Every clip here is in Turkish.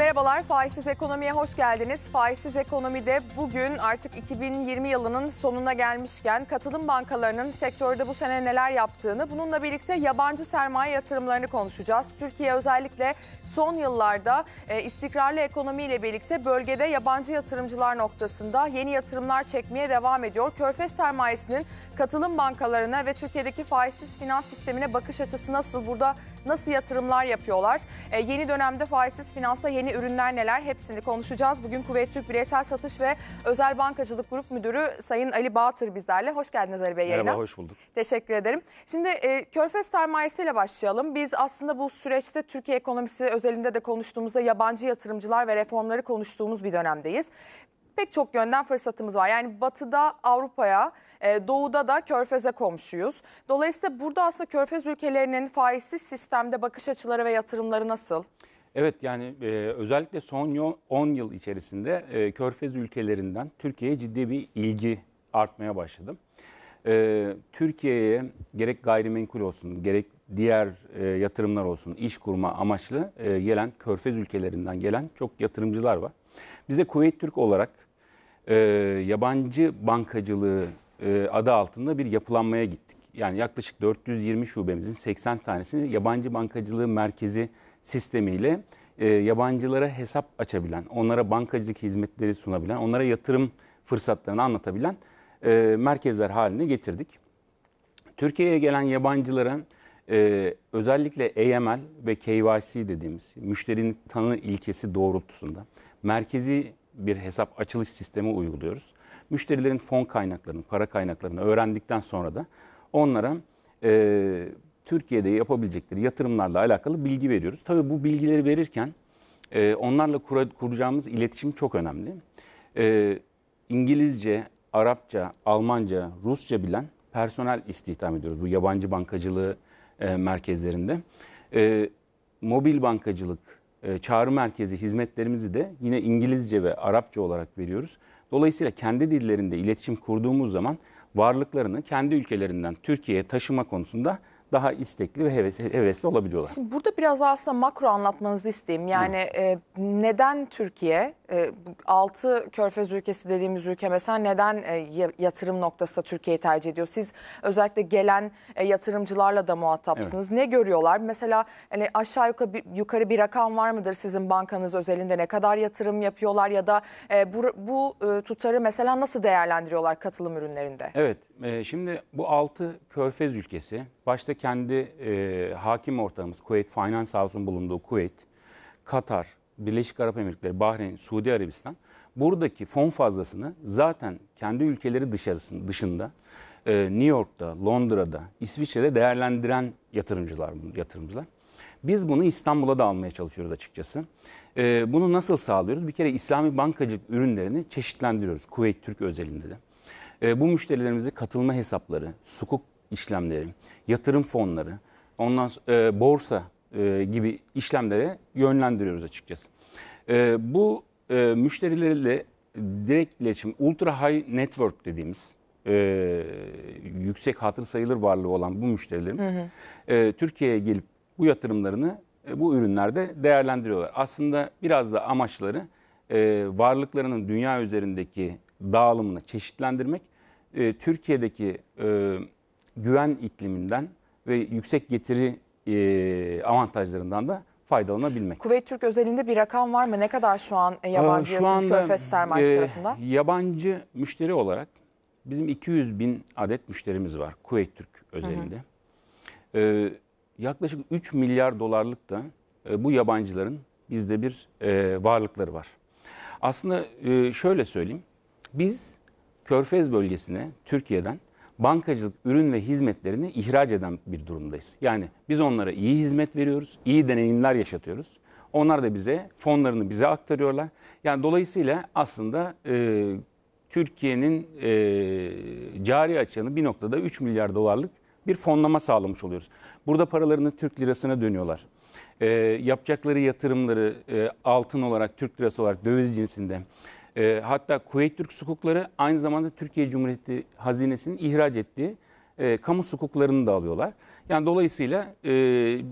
Merhabalar, faizsiz ekonomiye hoş geldiniz. Faizsiz ekonomide bugün artık 2020 yılının sonuna gelmişken katılım bankalarının sektörde bu sene neler yaptığını, bununla birlikte yabancı sermaye yatırımlarını konuşacağız. Türkiye özellikle son yıllarda e, istikrarlı ekonomiyle birlikte bölgede yabancı yatırımcılar noktasında yeni yatırımlar çekmeye devam ediyor. Körfez sermayesinin katılım bankalarına ve Türkiye'deki faizsiz finans sistemine bakış açısı nasıl? Burada nasıl yatırımlar yapıyorlar? E, yeni dönemde faizsiz finansta yeni ürünler neler? Hepsini konuşacağız. Bugün Kuvvet Türk Bireysel Satış ve Özel Bankacılık Grup Müdürü Sayın Ali Bağtır bizlerle. Hoş geldiniz Ali Bey yayına. Merhaba, hoş bulduk. Teşekkür ederim. Şimdi e, Körfez sermayesiyle başlayalım. Biz aslında bu süreçte Türkiye ekonomisi özelinde de konuştuğumuzda yabancı yatırımcılar ve reformları konuştuğumuz bir dönemdeyiz pek çok yönden fırsatımız var. Yani batıda Avrupa'ya, e, doğuda da körfeze komşuyuz. Dolayısıyla burada aslında körfez ülkelerinin faizsiz sistemde bakış açıları ve yatırımları nasıl? Evet yani e, özellikle son 10 yıl içerisinde e, körfez ülkelerinden Türkiye'ye ciddi bir ilgi artmaya başladı. E, Türkiye'ye gerek gayrimenkul olsun gerek diğer e, yatırımlar olsun iş kurma amaçlı e, gelen körfez ülkelerinden gelen çok yatırımcılar var. Bize Kuveyt Türk olarak e, yabancı bankacılığı e, adı altında bir yapılanmaya gittik. Yani yaklaşık 420 şubemizin 80 tanesini yabancı bankacılığı merkezi sistemiyle e, yabancılara hesap açabilen, onlara bankacılık hizmetleri sunabilen, onlara yatırım fırsatlarını anlatabilen e, merkezler haline getirdik. Türkiye'ye gelen yabancıların e, özellikle EML ve KYC dediğimiz müşterinin tanı ilkesi doğrultusunda merkezi bir hesap açılış sistemi uyguluyoruz. Müşterilerin fon kaynaklarını, para kaynaklarını öğrendikten sonra da onlara e, Türkiye'de yapabilecekleri yatırımlarla alakalı bilgi veriyoruz. Tabii bu bilgileri verirken e, onlarla kura, kuracağımız iletişim çok önemli. E, İngilizce, Arapça, Almanca, Rusça bilen personel istihdam ediyoruz. Bu yabancı bankacılığı e, merkezlerinde. E, mobil bankacılık, e, çağrı merkezi hizmetlerimizi de yine İngilizce ve Arapça olarak veriyoruz. Dolayısıyla kendi dillerinde iletişim kurduğumuz zaman varlıklarını kendi ülkelerinden Türkiye'ye taşıma konusunda daha istekli ve hevesli olabiliyorlar. Şimdi burada biraz daha aslında makro anlatmanızı isteyeyim. Yani e, neden Türkiye e, 6 körfez ülkesi dediğimiz ülke mesela neden e, yatırım noktasında Türkiye'yi tercih ediyor? Siz özellikle gelen e, yatırımcılarla da muhatapsınız. Ne görüyorlar? Mesela hani aşağı yukarı bir, yukarı bir rakam var mıdır sizin bankanız özelinde ne kadar yatırım yapıyorlar ya da e, bu, bu e, tutarı mesela nasıl değerlendiriyorlar katılım ürünlerinde? Evet, e, şimdi bu 6 körfez ülkesi başta kendi e, hakim ortağımız Kuveyt Finance House'un bulunduğu Kuveyt, Katar, Birleşik Arap Emirlikleri, Bahreyn, Suudi Arabistan buradaki fon fazlasını zaten kendi ülkeleri dışarısında dışında e, New York'ta, Londra'da, İsviçre'de değerlendiren yatırımcılar yatırımcılar. Biz bunu İstanbul'a da almaya çalışıyoruz açıkçası. E, bunu nasıl sağlıyoruz? Bir kere İslami bankacılık ürünlerini çeşitlendiriyoruz Kuveyt Türk özelinde de. E, bu müşterilerimizi katılma hesapları, sukuk işlemleri, yatırım fonları, ondan e, borsa e, gibi işlemlere yönlendiriyoruz açıkçası. E, bu e, müşterilerle direkt iletişim, ultra high network dediğimiz e, yüksek hatır sayılır varlığı olan bu müşterilerimiz hı hı. e, Türkiye'ye gelip bu yatırımlarını e, bu ürünlerde değerlendiriyorlar. Aslında biraz da amaçları e, varlıklarının dünya üzerindeki dağılımını çeşitlendirmek, e, Türkiye'deki e, güven ikliminden ve yüksek getiri e, avantajlarından da faydalanabilmek. Kuveyt Türk özelinde bir rakam var mı? Ne kadar şu an e, yabancı şu yatırım Körfez Sermaye e, tarafında? Yabancı müşteri olarak bizim 200 bin adet müşterimiz var Kuveyt Türk özelinde. Hı hı. E, yaklaşık 3 milyar dolarlık da e, bu yabancıların bizde bir e, varlıkları var. Aslında e, şöyle söyleyeyim. Biz Körfez bölgesine Türkiye'den bankacılık ürün ve hizmetlerini ihraç eden bir durumdayız. Yani biz onlara iyi hizmet veriyoruz, iyi deneyimler yaşatıyoruz. Onlar da bize fonlarını bize aktarıyorlar. Yani dolayısıyla aslında e, Türkiye'nin e, cari açığını bir noktada 3 milyar dolarlık bir fonlama sağlamış oluyoruz. Burada paralarını Türk lirasına dönüyorlar. E, yapacakları yatırımları e, altın olarak, Türk lirası olarak, döviz cinsinde e, hatta Kuveyt Türk sukukları aynı zamanda Türkiye Cumhuriyeti hazinesinin ihraç ettiği e, kamu sukuklarını da alıyorlar. Yani dolayısıyla e,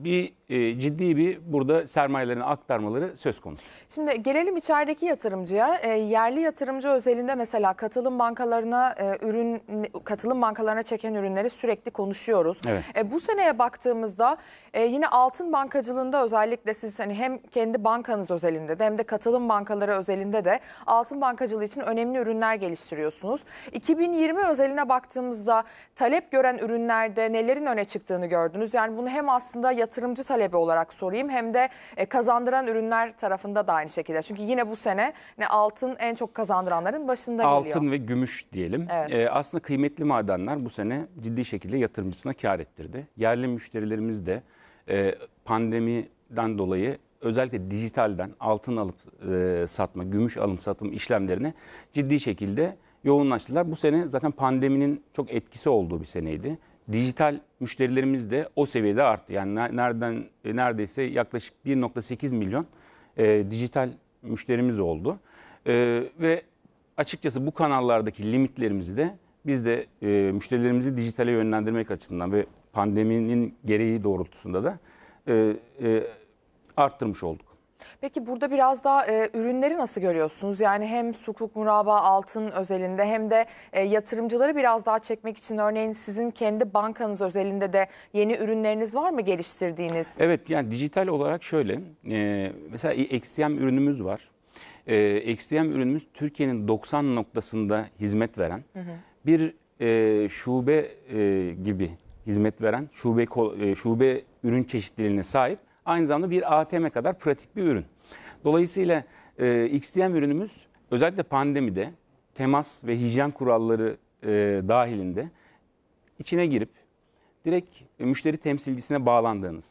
bir e, ciddi bir burada sermayelerin aktarmaları söz konusu. Şimdi gelelim içerideki yatırımcıya. E, yerli yatırımcı özelinde mesela katılım bankalarına e, ürün katılım bankalarına çeken ürünleri sürekli konuşuyoruz. Evet. E, bu seneye baktığımızda e, yine altın bankacılığında özellikle siz hani hem kendi bankanız özelinde de hem de katılım bankaları özelinde de altın bankacılığı için önemli ürünler geliştiriyorsunuz. 2020 özeline baktığımızda talep gören ürünlerde nelerin öne çıktığını gördünüz. Yani bunu hem aslında yatırımcı talebi olarak sorayım hem de e, kazandıran ürünler tarafında da aynı şekilde. Çünkü yine bu sene ne altın en çok kazandıranların başında geliyor. Altın ve gümüş diyelim. Evet. E, aslında kıymetli madenler bu sene ciddi şekilde yatırımcısına kar ettirdi. Yerli müşterilerimiz de e, pandemiden dolayı özellikle dijitalden altın alıp e, satma, gümüş alım satım işlemlerini ciddi şekilde yoğunlaştılar. Bu sene zaten pandeminin çok etkisi olduğu bir seneydi dijital müşterilerimiz de o seviyede arttı. Yani nereden e, neredeyse yaklaşık 1.8 milyon e, dijital müşterimiz oldu. E, ve açıkçası bu kanallardaki limitlerimizi de biz de e, müşterilerimizi dijitale yönlendirmek açısından ve pandeminin gereği doğrultusunda da e, e, arttırmış olduk. Peki burada biraz daha e, ürünleri nasıl görüyorsunuz? Yani hem sukuk, muraba, altın özelinde hem de e, yatırımcıları biraz daha çekmek için örneğin sizin kendi bankanız özelinde de yeni ürünleriniz var mı geliştirdiğiniz? Evet yani dijital olarak şöyle e, mesela XCM ürünümüz var. E, XCM ürünümüz Türkiye'nin 90 noktasında hizmet veren hı hı. bir e, şube e, gibi hizmet veren şube e, şube ürün çeşitliliğine sahip aynı zamanda bir ATM kadar pratik bir ürün. Dolayısıyla e, XTM ürünümüz özellikle pandemide temas ve hijyen kuralları e, dahilinde içine girip direkt e, müşteri temsilcisine bağlandığınız,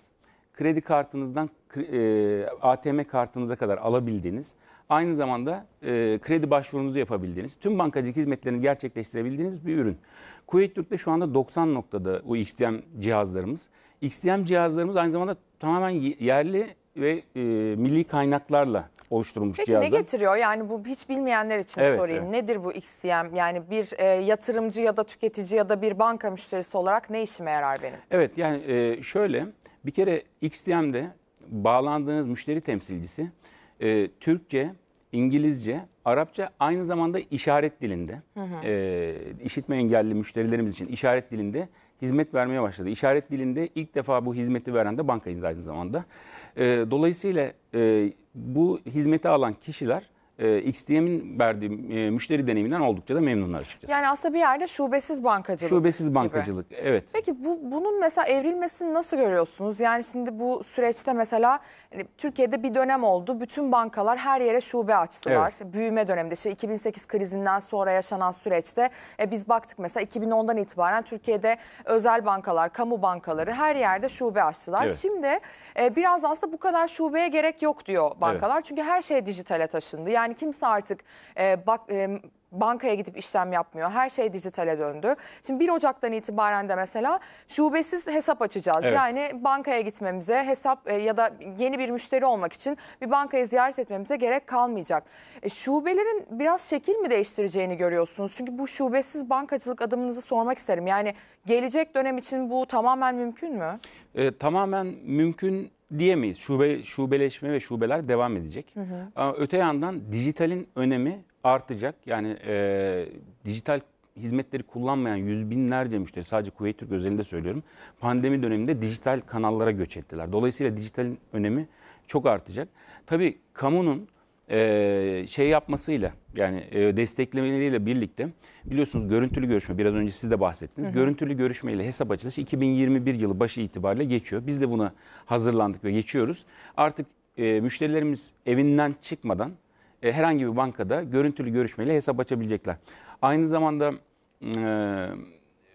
kredi kartınızdan e, ATM kartınıza kadar alabildiğiniz, aynı zamanda e, kredi başvurunuzu yapabildiğiniz, tüm bankacılık hizmetlerini gerçekleştirebildiğiniz bir ürün. Kuveyt Türk'te şu anda 90 noktada bu XTM cihazlarımız. XTM cihazlarımız aynı zamanda tamamen yerli ve e, milli kaynaklarla oluşturulmuş Peki cihazlar. ne getiriyor? Yani bu hiç bilmeyenler için evet, sorayım. Evet. Nedir bu XCM? Yani bir e, yatırımcı ya da tüketici ya da bir banka müşterisi olarak ne işime yarar benim? Evet yani e, şöyle bir kere XCM'de bağlandığınız müşteri temsilcisi e, Türkçe, İngilizce, Arapça aynı zamanda işaret dilinde hı hı. E, işitme engelli müşterilerimiz için işaret dilinde hizmet vermeye başladı. İşaret dilinde ilk defa bu hizmeti veren de bankayız aynı zamanda. Ee, dolayısıyla e, bu hizmeti alan kişiler e, XDM'in verdiği e, müşteri deneyiminden oldukça da memnunlar açıkçası. Yani aslında bir yerde şubesiz bankacılık. Şubesiz bankacılık gibi. evet. Peki bu bunun mesela evrilmesini nasıl görüyorsunuz? Yani şimdi bu süreçte mesela hani, Türkiye'de bir dönem oldu. Bütün bankalar her yere şube açtılar. Evet. büyüme döneminde işte 2008 krizinden sonra yaşanan süreçte e, biz baktık mesela 2010'dan itibaren Türkiye'de özel bankalar, kamu bankaları her yerde şube açtılar. Evet. Şimdi e, biraz aslında bu kadar şubeye gerek yok diyor bankalar. Evet. Çünkü her şey dijitale taşındı. Yani yani kimse artık e, bak e, bankaya gidip işlem yapmıyor. Her şey dijitale döndü. Şimdi 1 Ocak'tan itibaren de mesela şubesiz hesap açacağız. Evet. Yani bankaya gitmemize hesap e, ya da yeni bir müşteri olmak için bir bankayı ziyaret etmemize gerek kalmayacak. E, şubelerin biraz şekil mi değiştireceğini görüyorsunuz? Çünkü bu şubesiz bankacılık adımınızı sormak isterim. Yani gelecek dönem için bu tamamen mümkün mü? E, tamamen mümkün diyemeyiz. Şube şubeleşme ve şubeler devam edecek. Hı hı. öte yandan dijitalin önemi artacak. Yani e, dijital hizmetleri kullanmayan yüz binlerce müşteri sadece Kuveyt Türk özelinde söylüyorum. Pandemi döneminde dijital kanallara göç ettiler. Dolayısıyla dijitalin önemi çok artacak. Tabii kamunun e, şey yapmasıyla yani e, desteklemeleriyle birlikte biliyorsunuz görüntülü görüşme biraz önce siz de bahsettiniz. Hı hı. Görüntülü görüşmeyle hesap açılışı 2021 yılı başı itibariyle geçiyor. Biz de buna hazırlandık ve geçiyoruz. Artık e, müşterilerimiz evinden çıkmadan e, herhangi bir bankada görüntülü görüşmeyle hesap açabilecekler. Aynı zamanda e,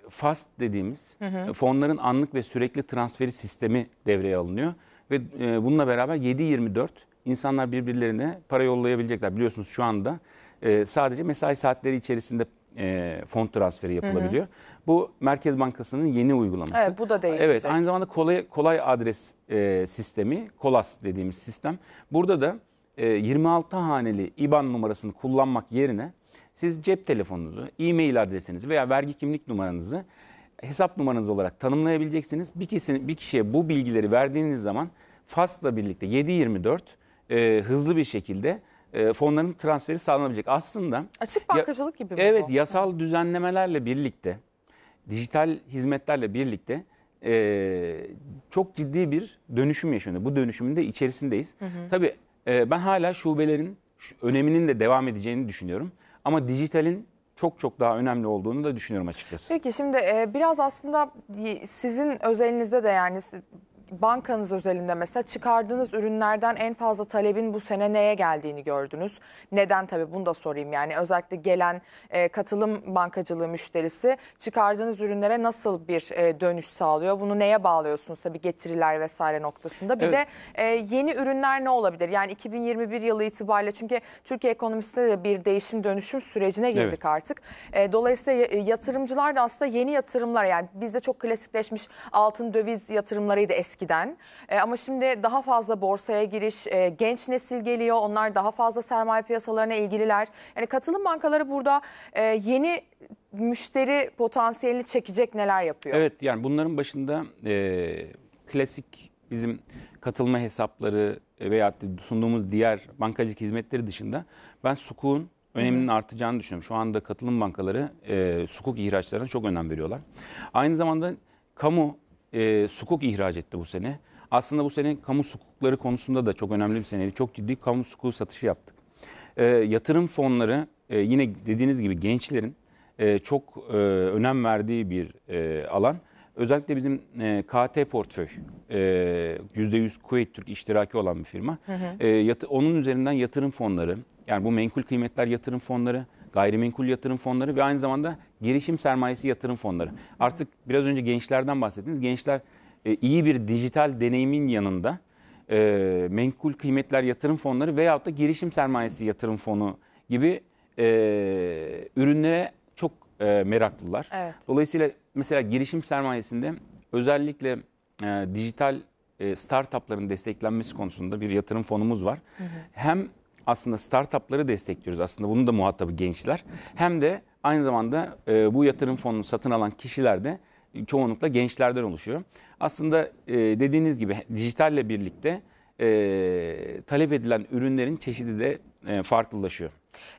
FAST dediğimiz hı hı. fonların anlık ve sürekli transferi sistemi devreye alınıyor ve e, bununla beraber 7/24 insanlar birbirlerine para yollayabilecekler. Biliyorsunuz şu anda e, sadece mesai saatleri içerisinde e, fon transferi yapılabiliyor. Hı hı. Bu Merkez Bankası'nın yeni uygulaması. Evet bu da değişecek. Evet aynı zamanda kolay, kolay adres e, sistemi, KOLAS dediğimiz sistem. Burada da e, 26 haneli IBAN numarasını kullanmak yerine siz cep telefonunuzu, e-mail adresinizi veya vergi kimlik numaranızı hesap numaranız olarak tanımlayabileceksiniz. Bir, kişi, bir kişiye bu bilgileri verdiğiniz zaman FAS'la birlikte 724 e, hızlı bir şekilde e, fonların transferi sağlanabilecek. Aslında Açık bankacılık gibi mi evet bu? yasal düzenlemelerle birlikte, dijital hizmetlerle birlikte e, çok ciddi bir dönüşüm yaşanıyor. Bu dönüşümün de içerisindeyiz. Hı hı. Tabii e, ben hala şubelerin öneminin de devam edeceğini düşünüyorum. Ama dijitalin çok çok daha önemli olduğunu da düşünüyorum açıkçası. Peki şimdi e, biraz aslında sizin özelinizde de yani bankanız özelinde mesela çıkardığınız ürünlerden en fazla talebin bu sene neye geldiğini gördünüz. Neden tabii bunu da sorayım yani özellikle gelen e, katılım bankacılığı müşterisi çıkardığınız ürünlere nasıl bir e, dönüş sağlıyor? Bunu neye bağlıyorsunuz tabii getiriler vesaire noktasında. Bir evet. de e, yeni ürünler ne olabilir? Yani 2021 yılı itibariyle çünkü Türkiye ekonomisinde de bir değişim dönüşüm sürecine girdik evet. artık. E, dolayısıyla yatırımcılar da aslında yeni yatırımlar yani bizde çok klasikleşmiş altın döviz yatırımlarıydı eski eskiden. E, ama şimdi daha fazla borsaya giriş, e, genç nesil geliyor. Onlar daha fazla sermaye piyasalarına ilgililer. Yani katılım bankaları burada e, yeni müşteri potansiyelini çekecek neler yapıyor? Evet yani bunların başında e, klasik bizim katılma hesapları veya sunduğumuz diğer bankacılık hizmetleri dışında ben sukukun öneminin artacağını düşünüyorum. Şu anda katılım bankaları e, sukuk ihraçlarına çok önem veriyorlar. Aynı zamanda kamu e, sukuk ihraç etti bu sene. Aslında bu sene kamu sukukları konusunda da çok önemli bir seneydi. Çok ciddi kamu sukuku satışı yaptık. E, yatırım fonları e, yine dediğiniz gibi gençlerin e, çok e, önem verdiği bir e, alan. Özellikle bizim e, KT Portföy, e, %100 Kuveyt Türk iştiraki olan bir firma. Hı hı. E, yatı, onun üzerinden yatırım fonları, yani bu menkul kıymetler yatırım fonları, gayrimenkul yatırım fonları ve aynı zamanda girişim sermayesi yatırım fonları. Artık biraz önce gençlerden bahsettiniz. Gençler e, iyi bir dijital deneyimin yanında e, menkul kıymetler yatırım fonları veyahut da girişim sermayesi yatırım fonu gibi e, ürünlere çok e, meraklılar. Evet. Dolayısıyla mesela girişim sermayesinde özellikle dijital startupların desteklenmesi konusunda bir yatırım fonumuz var. Hı hı. Hem aslında startupları destekliyoruz. Aslında bunun da muhatabı gençler. Hem de aynı zamanda e, bu yatırım fonunu satın alan kişiler de çoğunlukla gençlerden oluşuyor. Aslında e, dediğiniz gibi dijitalle birlikte e, talep edilen ürünlerin çeşidi de e, farklılaşıyor.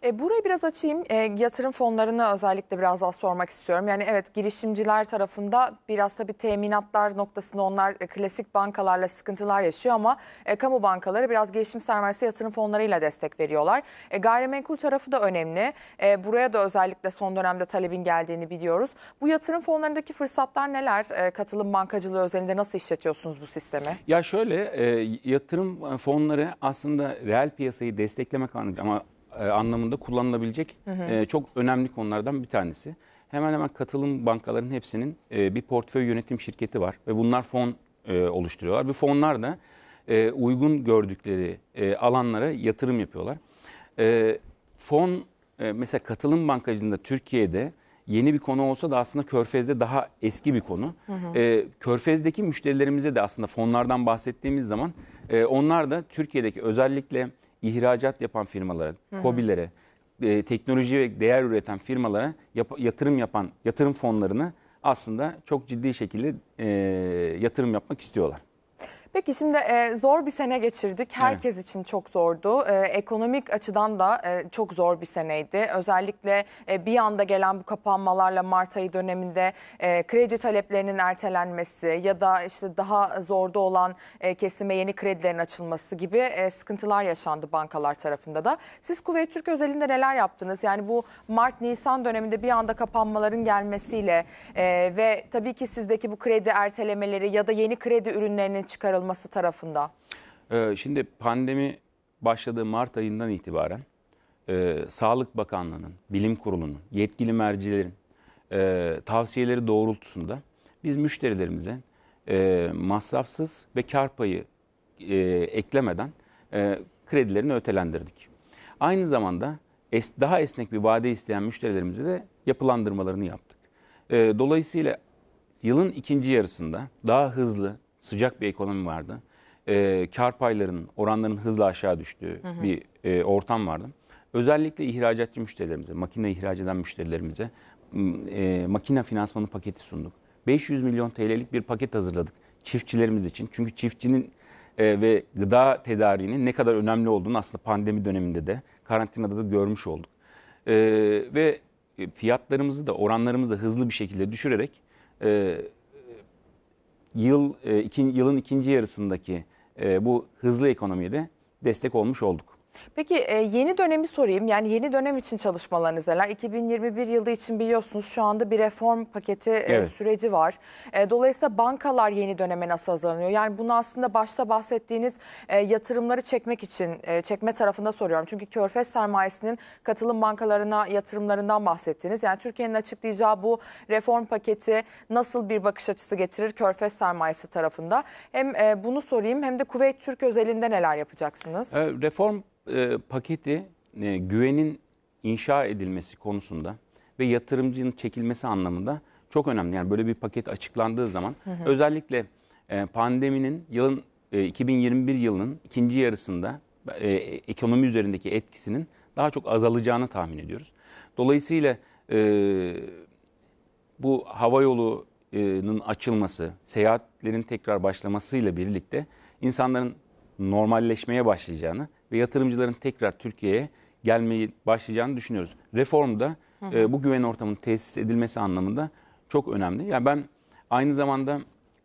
E, burayı biraz açayım. E, yatırım fonlarını özellikle biraz daha sormak istiyorum. Yani evet girişimciler tarafında biraz tabii teminatlar noktasında onlar e, klasik bankalarla sıkıntılar yaşıyor ama e, kamu bankaları biraz girişim sermayesi yatırım fonlarıyla destek veriyorlar. E, gayrimenkul tarafı da önemli. E, buraya da özellikle son dönemde talebin geldiğini biliyoruz. Bu yatırım fonlarındaki fırsatlar neler? E, katılım bankacılığı özelinde nasıl işletiyorsunuz bu sistemi? Ya şöyle e, yatırım fonları aslında reel piyasayı desteklemek anlamında ama e, anlamında kullanılabilecek hı hı. E, çok önemli konulardan bir tanesi. Hemen hemen katılım bankalarının hepsinin e, bir portföy yönetim şirketi var ve bunlar fon e, oluşturuyorlar. Bu fonlar da e, uygun gördükleri e, alanlara yatırım yapıyorlar. E, fon e, mesela katılım bankacılığında Türkiye'de yeni bir konu olsa da aslında Körfez'de daha eski bir konu. Hı hı. E, Körfez'deki müşterilerimize de aslında fonlardan bahsettiğimiz zaman e, onlar da Türkiye'deki özellikle ihracat yapan firmalara, COBİ'lere, e, teknoloji ve değer üreten firmalara yap, yatırım yapan yatırım fonlarını aslında çok ciddi şekilde e, yatırım yapmak istiyorlar. Peki şimdi e, zor bir sene geçirdik. Herkes evet. için çok zordu. E, ekonomik açıdan da e, çok zor bir seneydi. Özellikle e, bir anda gelen bu kapanmalarla Mart ayı döneminde e, kredi taleplerinin ertelenmesi ya da işte daha zorda olan e, kesime yeni kredilerin açılması gibi e, sıkıntılar yaşandı bankalar tarafında da. Siz Kuveyt Türk özelinde neler yaptınız? Yani bu Mart-Nisan döneminde bir anda kapanmaların gelmesiyle e, ve tabii ki sizdeki bu kredi ertelemeleri ya da yeni kredi ürünlerinin çıkarılması kaldırılması tarafında? Ee, şimdi pandemi başladığı Mart ayından itibaren e, Sağlık Bakanlığı'nın, Bilim Kurulu'nun, yetkili mercilerin e, tavsiyeleri doğrultusunda biz müşterilerimize e, masrafsız ve kar payı e, eklemeden kredilerini ötelendirdik. Aynı zamanda daha esnek bir vade isteyen müşterilerimize de yapılandırmalarını yaptık. dolayısıyla yılın ikinci yarısında daha hızlı sıcak bir ekonomi vardı. E, kar paylarının, oranlarının hızla aşağı düştüğü hı hı. bir e, ortam vardı. Özellikle ihracatçı müşterilerimize, makine ihraç eden müşterilerimize e, makine finansmanı paketi sunduk. 500 milyon TL'lik bir paket hazırladık çiftçilerimiz için. Çünkü çiftçinin e, ve gıda tedariğinin ne kadar önemli olduğunu aslında pandemi döneminde de karantinada da görmüş olduk. E, ve e, fiyatlarımızı da oranlarımızı da hızlı bir şekilde düşürerek e, yıl e, iki, yılın ikinci yarısındaki e, bu hızlı ekonomiye de destek olmuş olduk. Peki e, yeni dönemi sorayım. Yani yeni dönem için çalışmalarınız neler? 2021 yılı için biliyorsunuz şu anda bir reform paketi e, Evet. süreci var. E, dolayısıyla bankalar yeni döneme nasıl hazırlanıyor? Yani bunu aslında başta bahsettiğiniz yatırımları çekmek için, çekme tarafında soruyorum. Çünkü Körfez sermayesinin katılım bankalarına yatırımlarından bahsettiniz. Yani Türkiye'nin açıklayacağı bu reform paketi nasıl bir bakış açısı getirir Körfez sermayesi tarafında? Hem bunu sorayım hem de Kuveyt Türk özelinde neler yapacaksınız? Reform e, paketi e, güvenin inşa edilmesi konusunda ve yatırımcının çekilmesi anlamında çok önemli. Yani böyle bir paket açıklandığı zaman hı hı. özellikle e, pandeminin yılın e, 2021 yılının ikinci yarısında e, ekonomi üzerindeki etkisinin daha çok azalacağını tahmin ediyoruz. Dolayısıyla e, bu hava yolunun açılması, seyahatlerin tekrar başlamasıyla birlikte insanların normalleşmeye başlayacağını ve yatırımcıların tekrar Türkiye'ye gelmeyi başlayacağını düşünüyoruz. Reformda e, bu güven ortamının tesis edilmesi anlamında çok önemli. Yani ben aynı zamanda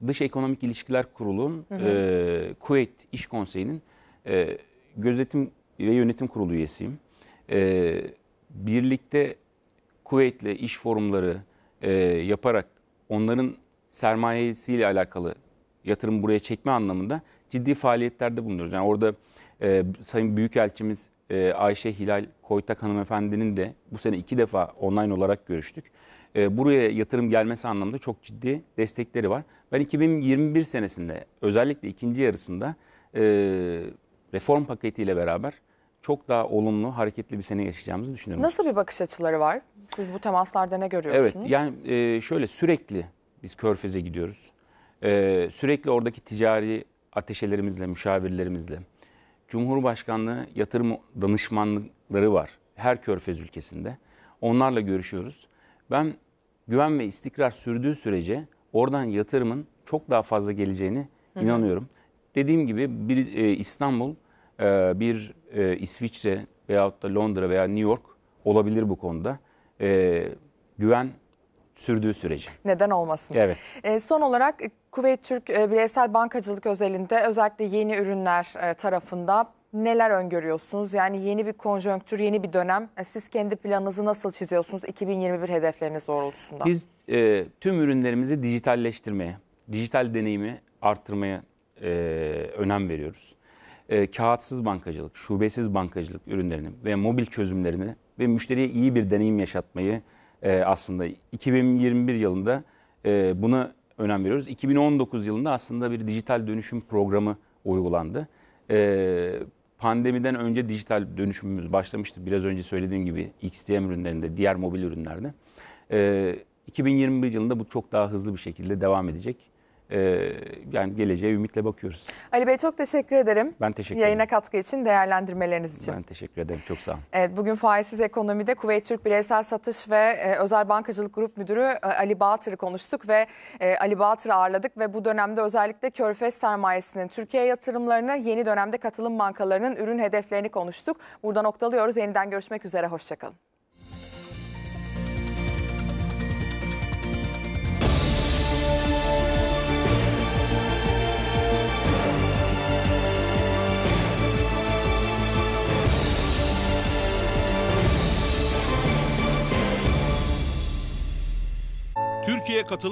Dış Ekonomik İlişkiler Kurulu'nun e, Kuveyt İş Konseyi'nin e, gözetim ve yönetim kurulu üyesiyim. E, birlikte Kuveyt'le iş forumları e, yaparak onların sermayesiyle alakalı yatırım buraya çekme anlamında ciddi faaliyetlerde bulunuyoruz. Yani orada e, Sayın Büyükelçimiz e, Ayşe Hilal Koytak hanımefendinin de bu sene iki defa online olarak görüştük. E, buraya yatırım gelmesi anlamında çok ciddi destekleri var. Ben 2021 senesinde özellikle ikinci yarısında e, reform paketiyle beraber çok daha olumlu, hareketli bir sene yaşayacağımızı düşünüyorum. Nasıl bir bakış açıları var? Siz bu temaslarda ne görüyorsunuz? Evet, yani e, şöyle sürekli biz körfeze gidiyoruz. E, sürekli oradaki ticari ateşelerimizle, müşavirlerimizle, Cumhurbaşkanlığı yatırım danışmanlıkları var her körfez ülkesinde. Onlarla görüşüyoruz. Ben güven ve istikrar sürdüğü sürece oradan yatırımın çok daha fazla geleceğini Hı-hı. inanıyorum. Dediğim gibi bir e, İstanbul, e, bir e, İsviçre veyahut da Londra veya New York olabilir bu konuda. E, güven sürdüğü sürece. Neden olmasın? Evet. E, son olarak e, Kuveyt Türk e, bireysel bankacılık özelinde özellikle yeni ürünler e, tarafında neler öngörüyorsunuz? Yani yeni bir konjonktür, yeni bir dönem. E, siz kendi planınızı nasıl çiziyorsunuz 2021 hedefleriniz doğrultusunda? Biz e, tüm ürünlerimizi dijitalleştirmeye, dijital deneyimi arttırmaya e, önem veriyoruz. E, kağıtsız bankacılık, şubesiz bankacılık ürünlerini ve mobil çözümlerini ve müşteriye iyi bir deneyim yaşatmayı e, aslında. 2021 yılında e, buna önem veriyoruz. 2019 yılında aslında bir dijital dönüşüm programı uygulandı. E, pandemiden önce dijital dönüşümümüz başlamıştı. Biraz önce söylediğim gibi XDM ürünlerinde, diğer mobil ürünlerde. E, 2021 yılında bu çok daha hızlı bir şekilde devam edecek e, yani geleceğe ümitle bakıyoruz. Ali Bey çok teşekkür ederim. Ben teşekkür ederim. Yayına katkı için, değerlendirmeleriniz için. Ben teşekkür ederim. Çok sağ olun. Evet, bugün faizsiz ekonomide Kuveyt Türk Bireysel Satış ve e, Özel Bankacılık Grup Müdürü e, Ali Bağtır'ı konuştuk ve e, Ali Bağtır'ı ağırladık ve bu dönemde özellikle Körfez sermayesinin Türkiye yatırımlarını, yeni dönemde katılım bankalarının ürün hedeflerini konuştuk. Burada noktalıyoruz. Yeniden görüşmek üzere. Hoşçakalın. Türkiye katıl.